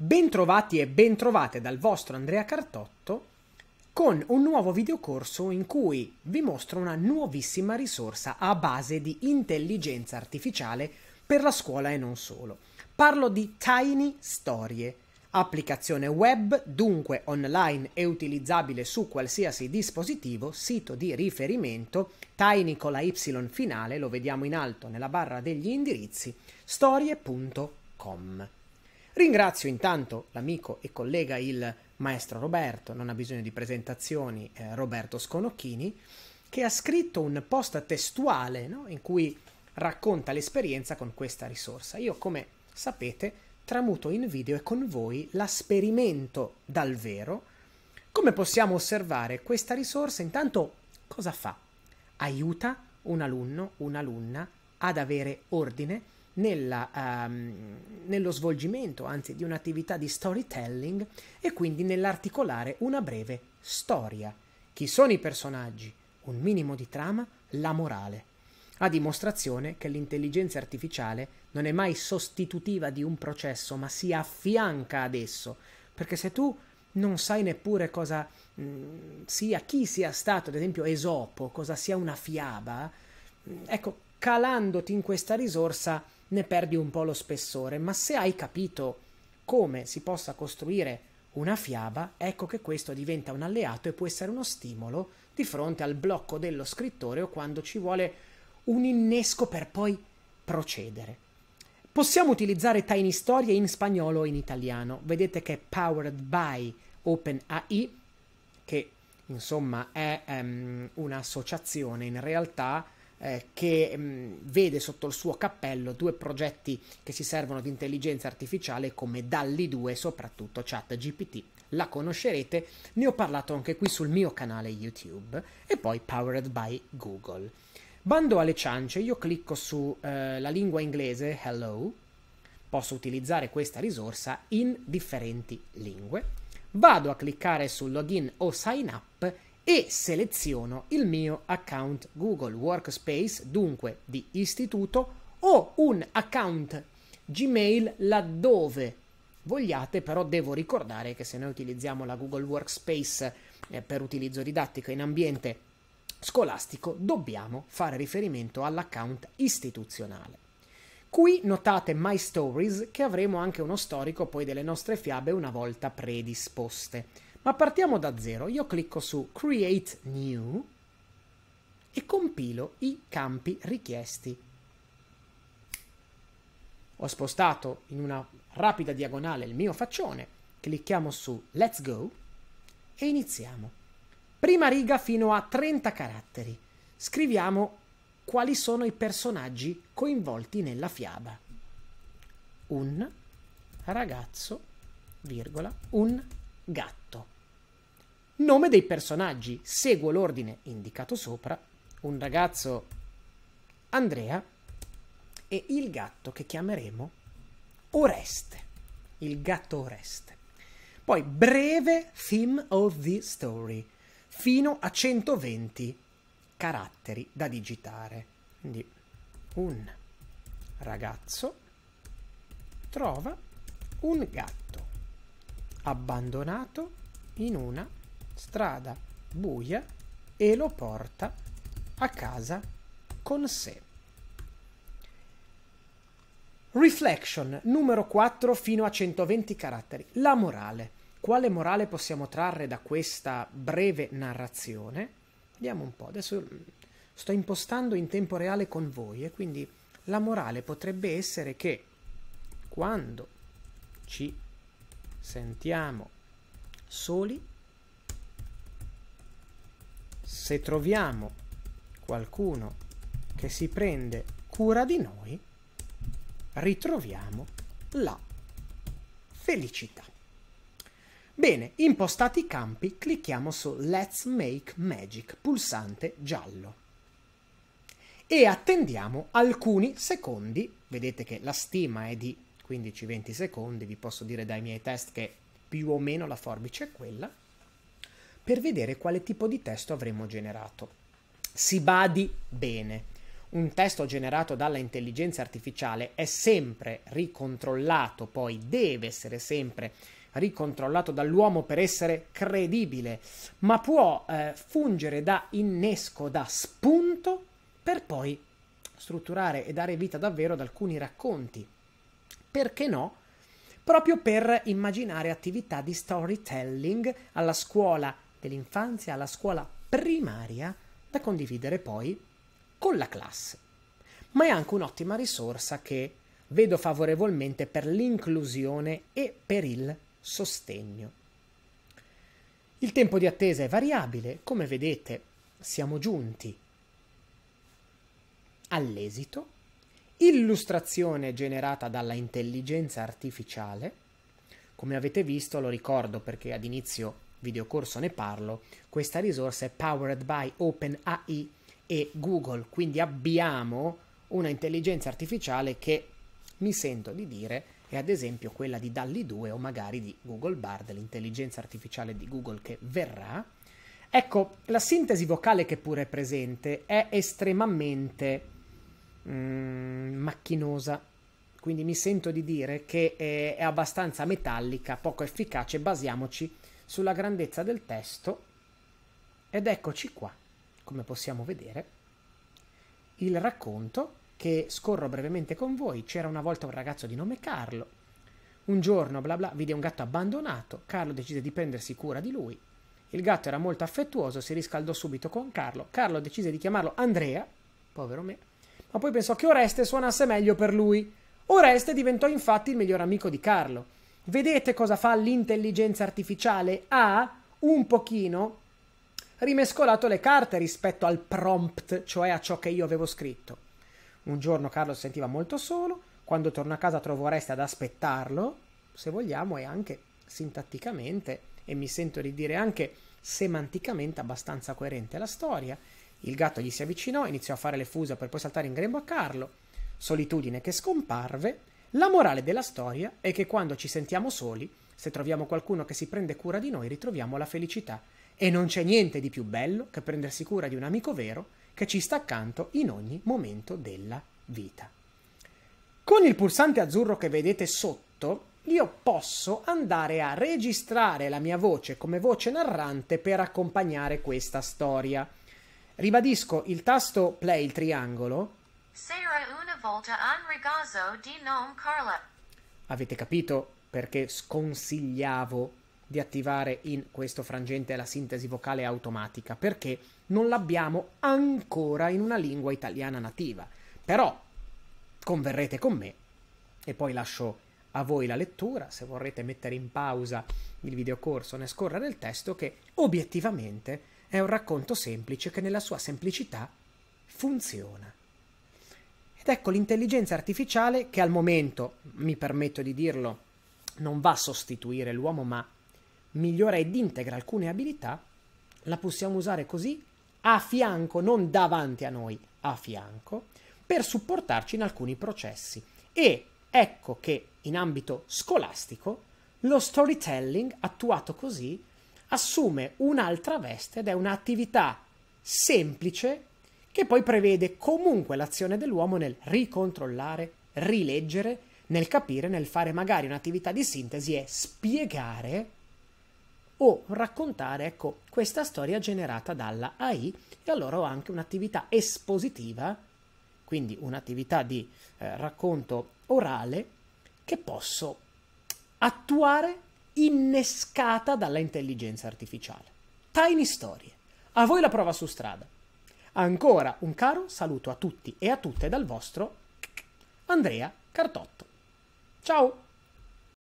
Bentrovati e bentrovate dal vostro Andrea Cartotto con un nuovo videocorso in cui vi mostro una nuovissima risorsa a base di intelligenza artificiale per la scuola e non solo. Parlo di Tiny Storie, applicazione web dunque online e utilizzabile su qualsiasi dispositivo, sito di riferimento tiny con la y finale, lo vediamo in alto nella barra degli indirizzi, storie.com. Ringrazio intanto l'amico e collega il maestro Roberto, non ha bisogno di presentazioni, eh, Roberto Sconocchini, che ha scritto un post testuale no? in cui racconta l'esperienza con questa risorsa. Io, come sapete, tramuto in video e con voi la sperimento dal vero. Come possiamo osservare questa risorsa? Intanto cosa fa? Aiuta un alunno, un'alunna ad avere ordine nella, um, nello svolgimento, anzi di un'attività di storytelling e quindi nell'articolare una breve storia. Chi sono i personaggi? Un minimo di trama, la morale. A dimostrazione che l'intelligenza artificiale non è mai sostitutiva di un processo, ma si affianca ad esso. Perché se tu non sai neppure cosa mh, mm, sia, chi sia stato, ad esempio Esopo, cosa sia una fiaba, mh, mm, ecco, calandoti in questa risorsa ne perdi un po' lo spessore, ma se hai capito come si possa costruire una fiaba, ecco che questo diventa un alleato e può essere uno stimolo di fronte al blocco dello scrittore o quando ci vuole un innesco per poi procedere. Possiamo utilizzare Tiny Storie in spagnolo o in italiano. Vedete che è powered by OpenAI, che insomma è um, un'associazione in realtà eh, che mh, mm, vede sotto il suo cappello due progetti che si servono di intelligenza artificiale come Dalli 2 e soprattutto ChatGPT. La conoscerete, ne ho parlato anche qui sul mio canale YouTube e poi Powered by Google. Bando alle ciance, io clicco sulla eh, lingua inglese Hello, posso utilizzare questa risorsa in differenti lingue, vado a cliccare sul login o sign up e seleziono il mio account Google Workspace, dunque di istituto, o un account Gmail laddove vogliate, però devo ricordare che se noi utilizziamo la Google Workspace eh, per utilizzo didattico in ambiente scolastico, dobbiamo fare riferimento all'account istituzionale. Qui notate My Stories che avremo anche uno storico poi delle nostre fiabe una volta predisposte. Ma partiamo da zero. Io clicco su Create New e compilo i campi richiesti. Ho spostato in una rapida diagonale il mio faccione, clicchiamo su Let's Go e iniziamo. Prima riga fino a 30 caratteri. Scriviamo quali sono i personaggi coinvolti nella fiaba. Un ragazzo, virgola, un gatto. Nome dei personaggi. Seguo l'ordine indicato sopra. Un ragazzo Andrea e il gatto che chiameremo Oreste. Il gatto Oreste. Poi breve theme of the story fino a 120 caratteri da digitare. Quindi un ragazzo trova un gatto abbandonato in una strada buia e lo porta a casa con sé. Reflection numero 4 fino a 120 caratteri. La morale. Quale morale possiamo trarre da questa breve narrazione? Vediamo un po'. Adesso mm, sto impostando in tempo reale con voi e eh, quindi la morale potrebbe essere che quando ci sentiamo soli se troviamo qualcuno che si prende cura di noi ritroviamo la felicità bene impostati i campi clicchiamo su let's make magic pulsante giallo e attendiamo alcuni secondi vedete che la stima è di 15-20 secondi, vi posso dire dai miei test che più o meno la forbice è quella, per vedere quale tipo di testo avremo generato. Si badi bene, un testo generato dalla intelligenza artificiale è sempre ricontrollato, poi deve essere sempre ricontrollato dall'uomo per essere credibile, ma può eh, fungere da innesco, da spunto per poi strutturare e dare vita davvero ad alcuni racconti perché no? Proprio per immaginare attività di storytelling alla scuola dell'infanzia, alla scuola primaria, da condividere poi con la classe. Ma è anche un'ottima risorsa che vedo favorevolmente per l'inclusione e per il sostegno. Il tempo di attesa è variabile, come vedete siamo giunti all'esito illustrazione generata dalla intelligenza artificiale. Come avete visto, lo ricordo perché ad inizio videocorso ne parlo, questa risorsa è powered by OpenAI e Google, quindi abbiamo una intelligenza artificiale che mi sento di dire è ad esempio quella di Dalli 2 o magari di Google Bard, l'intelligenza artificiale di Google che verrà. Ecco, la sintesi vocale che pure è presente è estremamente mh, mm, macchinosa. Quindi mi sento di dire che è, è abbastanza metallica, poco efficace, basiamoci sulla grandezza del testo ed eccoci qua, come possiamo vedere, il racconto che scorro brevemente con voi. C'era una volta un ragazzo di nome Carlo. Un giorno, bla bla, vide un gatto abbandonato. Carlo decise di prendersi cura di lui. Il gatto era molto affettuoso, si riscaldò subito con Carlo. Carlo decise di chiamarlo Andrea, povero me, ma poi pensò che Oreste suonasse meglio per lui. Oreste diventò infatti il miglior amico di Carlo. Vedete cosa fa l'intelligenza artificiale? Ha un pochino rimescolato le carte rispetto al prompt, cioè a ciò che io avevo scritto. Un giorno Carlo si sentiva molto solo, quando torna a casa trovo Oreste ad aspettarlo, se vogliamo, e anche sintatticamente, e mi sento di dire anche semanticamente abbastanza coerente la storia. Il gatto gli si avvicinò, iniziò a fare le fusa per poi saltare in grembo a Carlo. Solitudine che scomparve. La morale della storia è che quando ci sentiamo soli, se troviamo qualcuno che si prende cura di noi, ritroviamo la felicità. E non c'è niente di più bello che prendersi cura di un amico vero che ci sta accanto in ogni momento della vita. Con il pulsante azzurro che vedete sotto, io posso andare a registrare la mia voce come voce narrante per accompagnare questa storia. Ribadisco, il tasto play, il triangolo. Sera una volta regazzo di Carla. Avete capito perché sconsigliavo di attivare in questo frangente la sintesi vocale automatica? Perché non l'abbiamo ancora in una lingua italiana nativa. Però converrete con me e poi lascio a voi la lettura, se vorrete mettere in pausa il videocorso, ne scorrere il testo che obiettivamente è un racconto semplice che nella sua semplicità funziona. Ed ecco l'intelligenza artificiale che al momento, mi permetto di dirlo, non va a sostituire l'uomo ma migliora ed integra alcune abilità, la possiamo usare così a fianco, non davanti a noi, a fianco, per supportarci in alcuni processi. E ecco che in ambito scolastico lo storytelling attuato così assume un'altra veste ed è un'attività semplice che poi prevede comunque l'azione dell'uomo nel ricontrollare, rileggere, nel capire, nel fare magari un'attività di sintesi e spiegare o raccontare ecco, questa storia generata dalla AI e allora ho anche un'attività espositiva, quindi un'attività di eh, racconto orale che posso attuare innescata dalla intelligenza artificiale. Tiny Storie. A voi la prova su strada. Ancora un caro saluto a tutti e a tutte dal vostro Andrea Cartotto. Ciao!